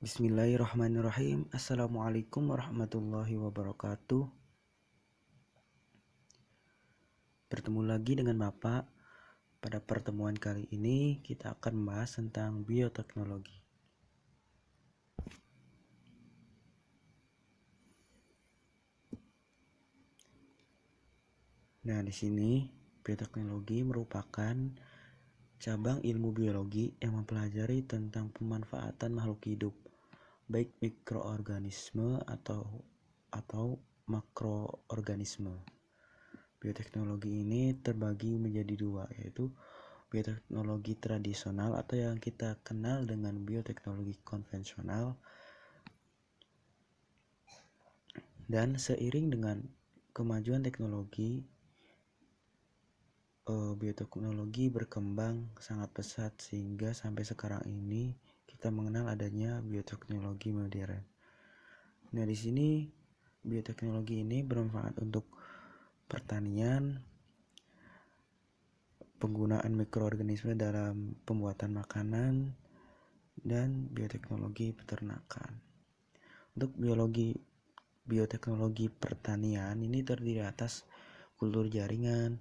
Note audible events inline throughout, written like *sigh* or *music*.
Bismillahirrahmanirrahim. Assalamualaikum warahmatullahi wabarakatuh. Bertemu lagi dengan Bapak. Pada pertemuan kali ini kita akan membahas tentang bioteknologi. Nah, di sini bioteknologi merupakan cabang ilmu biologi yang mempelajari tentang pemanfaatan makhluk hidup baik mikroorganisme atau atau makroorganisme. Bioteknologi ini terbagi menjadi dua, yaitu bioteknologi tradisional atau yang kita kenal dengan bioteknologi konvensional dan seiring dengan kemajuan teknologi eh, bioteknologi berkembang sangat pesat sehingga sampai sekarang ini kita mengenal adanya bioteknologi modern. Nah, di sini bioteknologi ini bermanfaat untuk pertanian, penggunaan mikroorganisme dalam pembuatan makanan, dan bioteknologi peternakan. Untuk biologi bioteknologi pertanian ini terdiri atas kultur jaringan,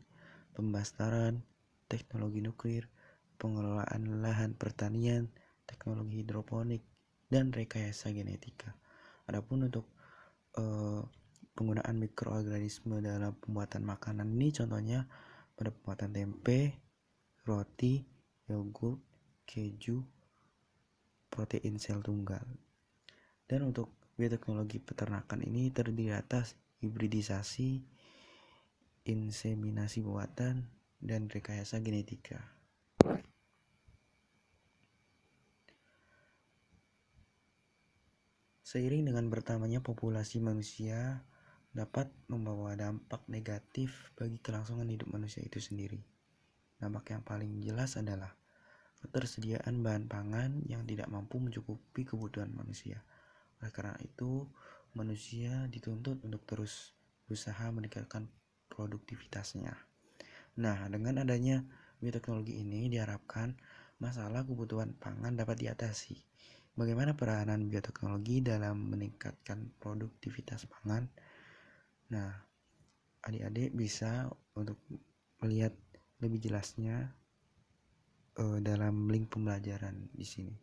pembastaran, teknologi nuklir, pengelolaan lahan pertanian, teknologi hidroponik, dan rekayasa genetika. Adapun untuk eh, penggunaan mikroorganisme dalam pembuatan makanan ini contohnya pada pembuatan tempe, roti, yogurt, keju, protein sel tunggal. Dan untuk bioteknologi peternakan ini terdiri atas hibridisasi, inseminasi buatan, dan rekayasa genetika. Seiring dengan bertambahnya populasi manusia, dapat membawa dampak negatif bagi kelangsungan hidup manusia itu sendiri. Dampak yang paling jelas adalah ketersediaan bahan pangan yang tidak mampu mencukupi kebutuhan manusia. Oleh karena itu, manusia dituntut untuk terus berusaha meningkatkan produktivitasnya. Nah, dengan adanya bioteknologi ini diharapkan masalah kebutuhan pangan dapat diatasi Bagaimana peranan bioteknologi dalam meningkatkan produktivitas pangan? Nah, adik-adik bisa untuk melihat lebih jelasnya uh, dalam link pembelajaran di sini.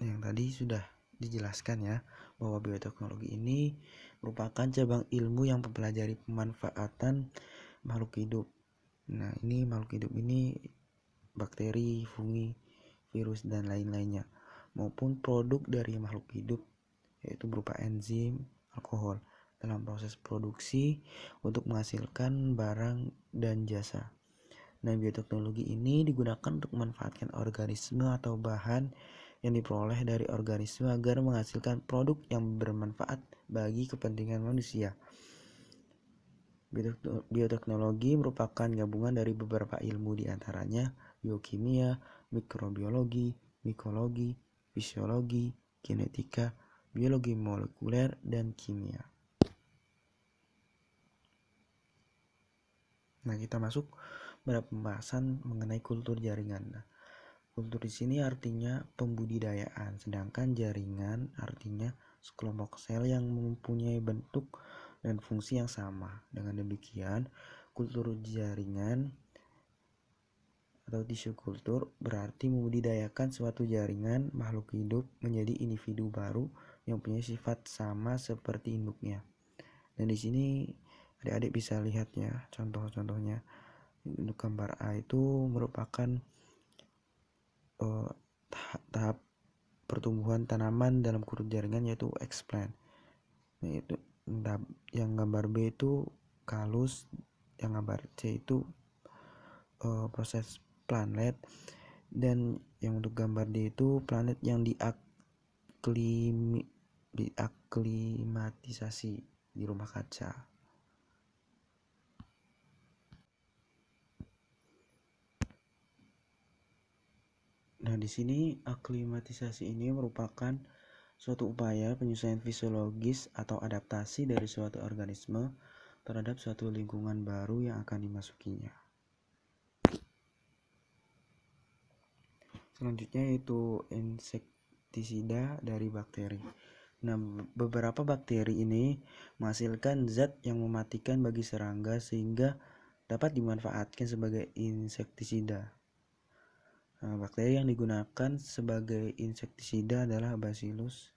Yang tadi sudah dijelaskan ya bahwa bioteknologi ini merupakan cabang ilmu yang mempelajari pemanfaatan makhluk hidup Nah, ini makhluk hidup ini bakteri, fungi, virus dan lain-lainnya maupun produk dari makhluk hidup yaitu berupa enzim, alkohol dalam proses produksi untuk menghasilkan barang dan jasa. Nah, bioteknologi ini digunakan untuk memanfaatkan organisme atau bahan yang diperoleh dari organisme agar menghasilkan produk yang bermanfaat bagi kepentingan manusia. Bioteknologi merupakan gabungan dari beberapa ilmu diantaranya biokimia, mikrobiologi, mikologi, fisiologi, genetika, biologi molekuler, dan kimia. Nah, kita masuk pada pembahasan mengenai kultur jaringan. Nah, kultur di sini artinya pembudidayaan, sedangkan jaringan artinya sekelompok sel yang mempunyai bentuk dan fungsi yang sama. Dengan demikian, kultur jaringan atau tisu kultur berarti membudidayakan suatu jaringan makhluk hidup menjadi individu baru yang punya sifat sama seperti induknya. Dan di sini adik-adik bisa lihat ya contoh-contohnya. untuk gambar A itu merupakan uh, tahap, pertumbuhan tanaman dalam kultur jaringan yaitu explant. Nah, itu yang gambar B itu kalus yang gambar C itu uh, proses planet dan yang untuk gambar D itu planet yang diaklimi, diaklimatisasi di rumah kaca Nah, di sini aklimatisasi ini merupakan suatu upaya penyesuaian fisiologis atau adaptasi dari suatu organisme terhadap suatu lingkungan baru yang akan dimasukinya. Selanjutnya yaitu insektisida dari bakteri. Nah, beberapa bakteri ini menghasilkan zat yang mematikan bagi serangga sehingga dapat dimanfaatkan sebagai insektisida. Nah, bakteri yang digunakan sebagai insektisida adalah Bacillus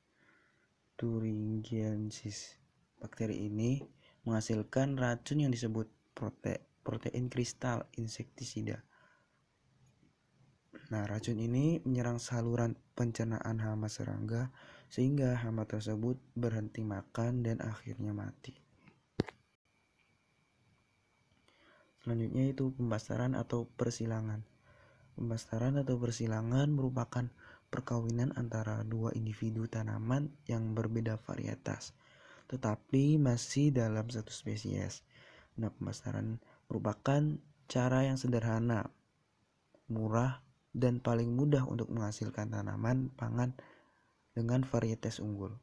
thuringiensis. Bakteri ini menghasilkan racun yang disebut prote protein kristal insektisida. Nah, racun ini menyerang saluran pencernaan hama serangga sehingga hama tersebut berhenti makan dan akhirnya mati. Selanjutnya itu pembasaran atau persilangan. Pembastaran atau persilangan merupakan perkawinan antara dua individu tanaman yang berbeda varietas, tetapi masih dalam satu spesies. Nah, pembastaran merupakan cara yang sederhana, murah, dan paling mudah untuk menghasilkan tanaman pangan dengan varietas unggul.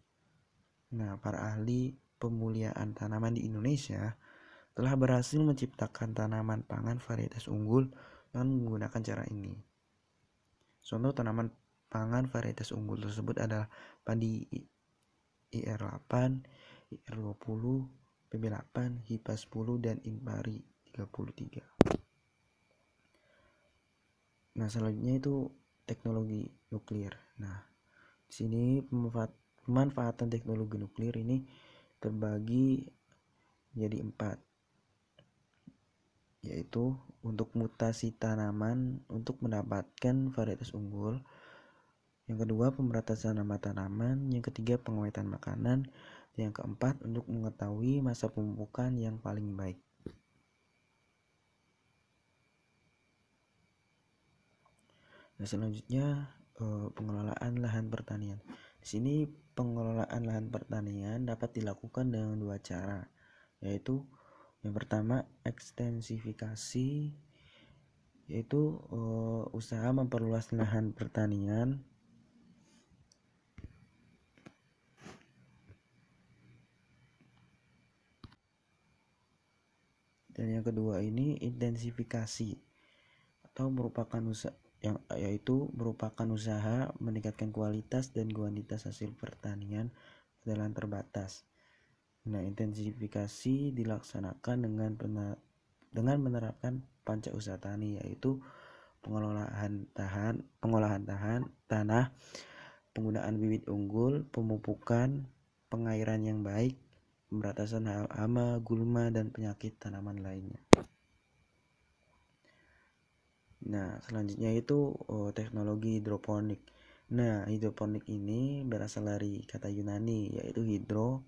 Nah, para ahli pemuliaan tanaman di Indonesia telah berhasil menciptakan tanaman pangan varietas unggul dengan menggunakan cara ini. Contoh tanaman pangan varietas unggul tersebut adalah padi IR8, IR20, PB8, HIPA 10, dan IMPARI 33. Nah, selanjutnya itu teknologi nuklir. Nah, di sini pemanfaatan teknologi nuklir ini terbagi jadi empat yaitu untuk mutasi tanaman untuk mendapatkan varietas unggul. Yang kedua, pemberantasan nama tanaman. Yang ketiga, pengawetan makanan. Yang keempat, untuk mengetahui masa pemupukan yang paling baik. Nah, selanjutnya eh, pengelolaan lahan pertanian. Di sini pengelolaan lahan pertanian dapat dilakukan dengan dua cara, yaitu yang pertama, ekstensifikasi yaitu uh, usaha memperluas lahan pertanian dan yang kedua ini intensifikasi atau merupakan usaha yang yaitu merupakan usaha meningkatkan kualitas dan kuantitas hasil pertanian dalam terbatas. Nah, intensifikasi dilaksanakan dengan dengan menerapkan panca usaha tani yaitu pengelolaan tahan, pengolahan tahan tanah, penggunaan bibit unggul, pemupukan, pengairan yang baik, pemberantasan hama, gulma dan penyakit tanaman lainnya. Nah, selanjutnya itu oh, teknologi hidroponik. Nah, hidroponik ini berasal dari kata Yunani yaitu hidro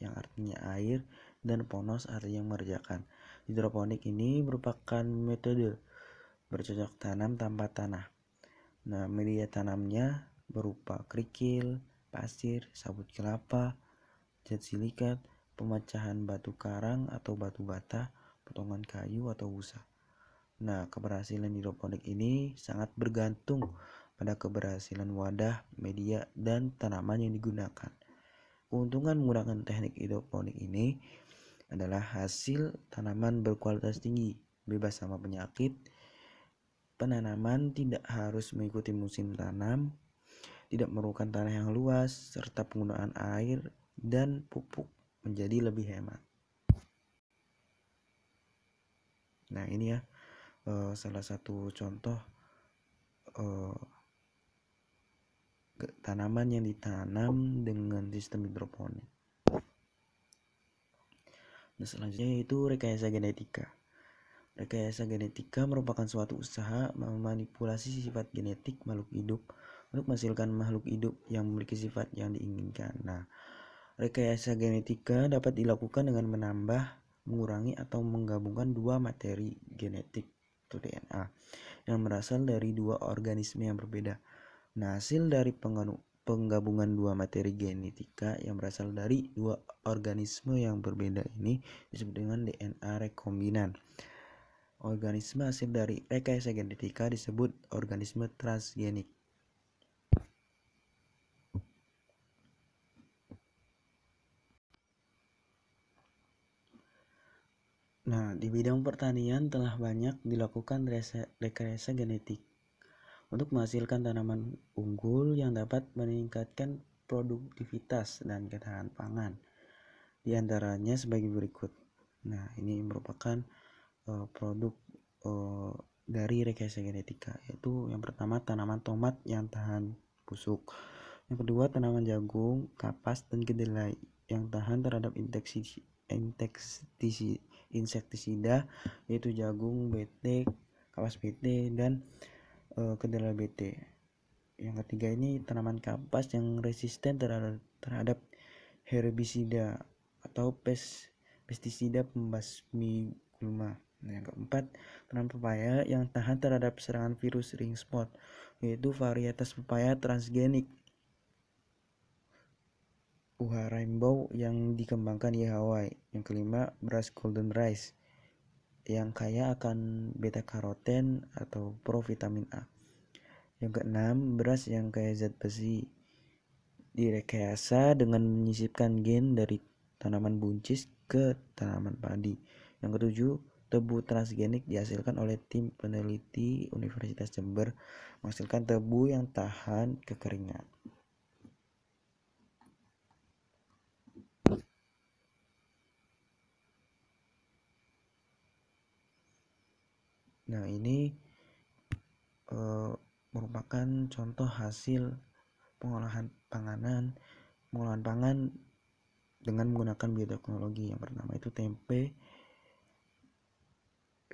yang artinya air dan ponos artinya mengerjakan. Hidroponik ini merupakan metode bercocok tanam tanpa tanah. Nah, media tanamnya berupa kerikil, pasir, sabut kelapa, zat silikat, pemecahan batu karang atau batu bata, potongan kayu atau busa. Nah, keberhasilan hidroponik ini sangat bergantung pada keberhasilan wadah, media, dan tanaman yang digunakan. Keuntungan menggunakan teknik hidroponik ini adalah hasil tanaman berkualitas tinggi, bebas sama penyakit. Penanaman tidak harus mengikuti musim tanam, tidak memerlukan tanah yang luas, serta penggunaan air dan pupuk menjadi lebih hemat. Nah, ini ya eh, salah satu contoh eh, tanaman yang ditanam dengan sistem hidroponik. Nah, selanjutnya yaitu rekayasa genetika. Rekayasa genetika merupakan suatu usaha memanipulasi sifat genetik makhluk hidup untuk menghasilkan makhluk hidup yang memiliki sifat yang diinginkan. Nah, rekayasa genetika dapat dilakukan dengan menambah, mengurangi atau menggabungkan dua materi genetik atau DNA yang berasal dari dua organisme yang berbeda. Nah, hasil dari penggabungan dua materi genetika yang berasal dari dua organisme yang berbeda ini disebut dengan DNA rekombinan. Organisme hasil dari rekayasa genetika disebut organisme transgenik. Nah, di bidang pertanian telah banyak dilakukan rekayasa genetik untuk menghasilkan tanaman unggul yang dapat meningkatkan produktivitas dan ketahanan pangan. Di antaranya sebagai berikut. Nah, ini merupakan uh, produk uh, dari rekayasa genetika, yaitu yang pertama tanaman tomat yang tahan busuk. Yang kedua tanaman jagung, kapas, dan kedelai yang tahan terhadap infeksi insektisida yaitu jagung, betek, kapas BT dan uh, eh, kendala BT. Yang ketiga ini tanaman kapas yang resisten terhadap, terhadap herbisida atau pes, pestisida pembasmi gulma. Nah, yang keempat, tanaman pepaya yang tahan terhadap serangan virus ring spot, yaitu varietas pepaya transgenik. Uha Rainbow yang dikembangkan di Hawaii. Yang kelima, beras golden rice yang kaya akan beta karoten atau provitamin A. Yang keenam, beras yang kaya zat besi direkayasa dengan menyisipkan gen dari tanaman buncis ke tanaman padi. Yang ketujuh, tebu transgenik dihasilkan oleh tim peneliti Universitas Jember menghasilkan tebu yang tahan kekeringan. Nah, ini e, merupakan contoh hasil pengolahan panganan, pengolahan pangan dengan menggunakan bioteknologi. Yang pertama itu tempe,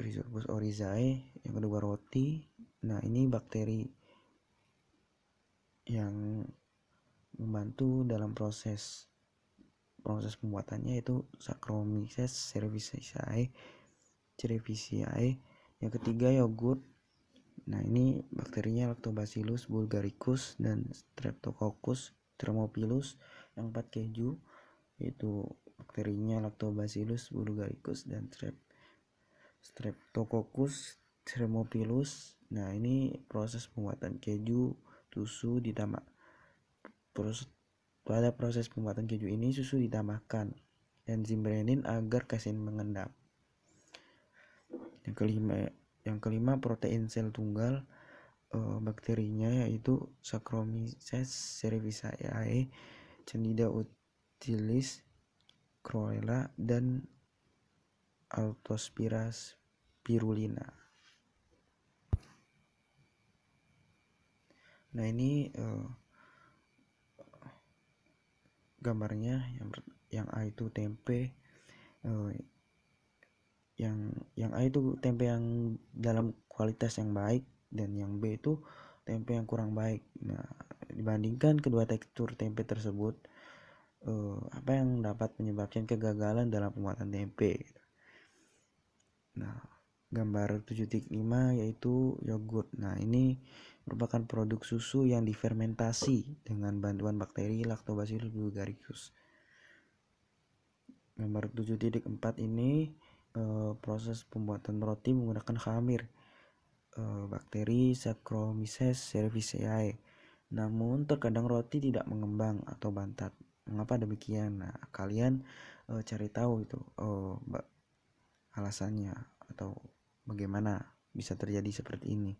Rhizopus orizae yang kedua roti. Nah, ini bakteri yang membantu dalam proses proses pembuatannya itu Saccharomyces cerevisiae cerevisiae yang ketiga yogurt nah ini bakterinya lactobacillus bulgaricus dan streptococcus thermophilus yang empat keju yaitu bakterinya lactobacillus bulgaricus dan strep streptococcus thermophilus nah ini proses pembuatan keju susu ditambah terus pada proses pembuatan keju ini susu ditambahkan enzim renin agar kasein mengendap yang kelima yang kelima protein sel tunggal uh, bakterinya yaitu Saccharomyces cerevisiae, Candida utilis, Chlorella dan Altospira spirulina. Nah, ini uh, gambarnya yang yang A itu tempe eh, yang yang A itu tempe yang dalam kualitas yang baik dan yang B itu tempe yang kurang baik. Nah, dibandingkan kedua tekstur tempe tersebut eh, apa yang dapat menyebabkan kegagalan dalam pembuatan tempe. Nah, gambar 7.5 yaitu yogurt. Nah, ini merupakan produk susu yang difermentasi dengan bantuan bakteri Lactobacillus bulgaricus. Gambar 7.4 ini e, proses pembuatan roti menggunakan khamir e, bakteri Saccharomyces cerevisiae. Namun terkadang roti tidak mengembang atau bantat. Mengapa demikian? Nah, kalian e, cari tahu itu e, alasannya atau bagaimana bisa terjadi seperti ini.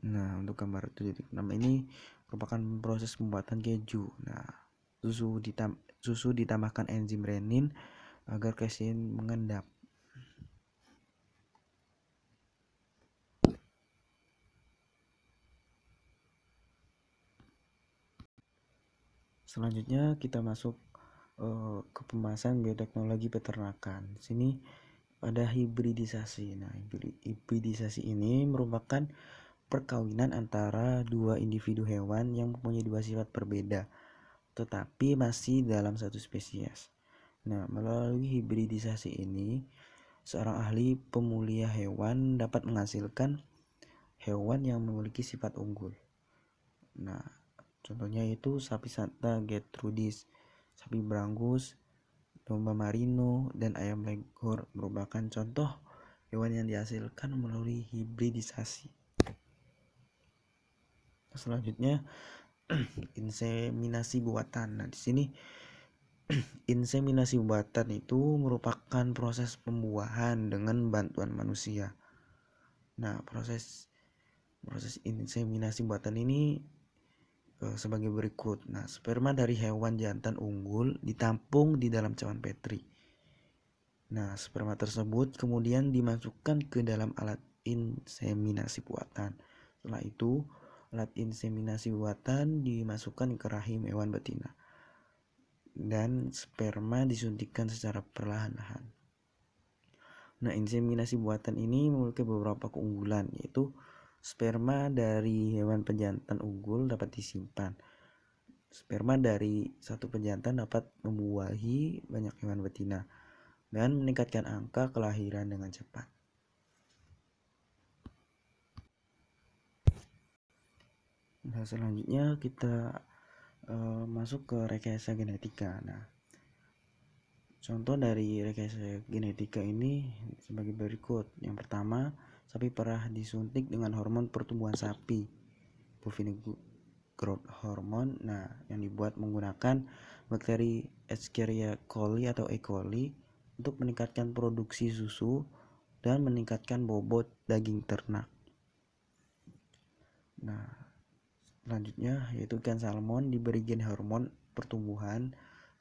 Nah, untuk gambar 7.6 ini merupakan proses pembuatan keju. Nah, susu ditambah susu ditambahkan enzim renin agar kesin mengendap. Selanjutnya kita masuk uh, ke pembahasan bioteknologi peternakan. Sini pada hibridisasi. Nah, hibridisasi ini merupakan perkawinan antara dua individu hewan yang mempunyai dua sifat berbeda, tetapi masih dalam satu spesies. Nah, melalui hibridisasi ini, seorang ahli pemulia hewan dapat menghasilkan hewan yang memiliki sifat unggul. Nah, contohnya itu sapi santa getrudis, sapi brangus domba marino, dan ayam leghorn merupakan contoh hewan yang dihasilkan melalui hibridisasi. Selanjutnya, *clears throat* inseminasi buatan. Nah, di sini *clears throat* inseminasi buatan itu merupakan proses pembuahan dengan bantuan manusia. Nah, proses proses inseminasi buatan ini eh, sebagai berikut. Nah, sperma dari hewan jantan unggul ditampung di dalam cawan petri. Nah, sperma tersebut kemudian dimasukkan ke dalam alat inseminasi buatan. Setelah itu, alat inseminasi buatan dimasukkan ke rahim hewan betina dan sperma disuntikan secara perlahan-lahan. Nah, inseminasi buatan ini memiliki beberapa keunggulan, yaitu sperma dari hewan pejantan unggul dapat disimpan. Sperma dari satu pejantan dapat membuahi banyak hewan betina dan meningkatkan angka kelahiran dengan cepat. Nah, selanjutnya kita uh, masuk ke rekayasa genetika. Nah, contoh dari rekayasa genetika ini sebagai berikut. Yang pertama, sapi perah disuntik dengan hormon pertumbuhan sapi, bovine growth hormone. Nah, yang dibuat menggunakan bakteri Escherichia coli atau E. coli untuk meningkatkan produksi susu dan meningkatkan bobot daging ternak. Nah, Selanjutnya yaitu ikan salmon diberi gen hormon pertumbuhan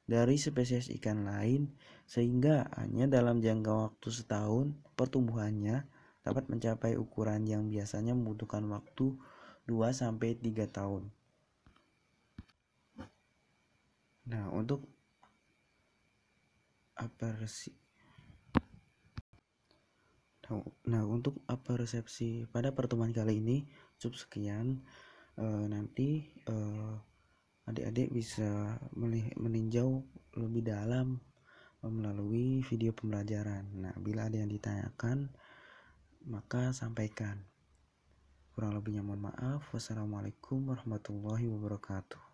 dari spesies ikan lain sehingga hanya dalam jangka waktu setahun pertumbuhannya dapat mencapai ukuran yang biasanya membutuhkan waktu 2 3 tahun. Nah, untuk apersi Nah, nah untuk resepsi pada pertemuan kali ini, cukup sekian. Eh, nanti eh, adik-adik uh, bisa meninjau lebih dalam eh, melalui video pembelajaran. Nah, bila ada yang ditanyakan, maka sampaikan. Kurang lebihnya mohon maaf. Wassalamualaikum warahmatullahi wabarakatuh.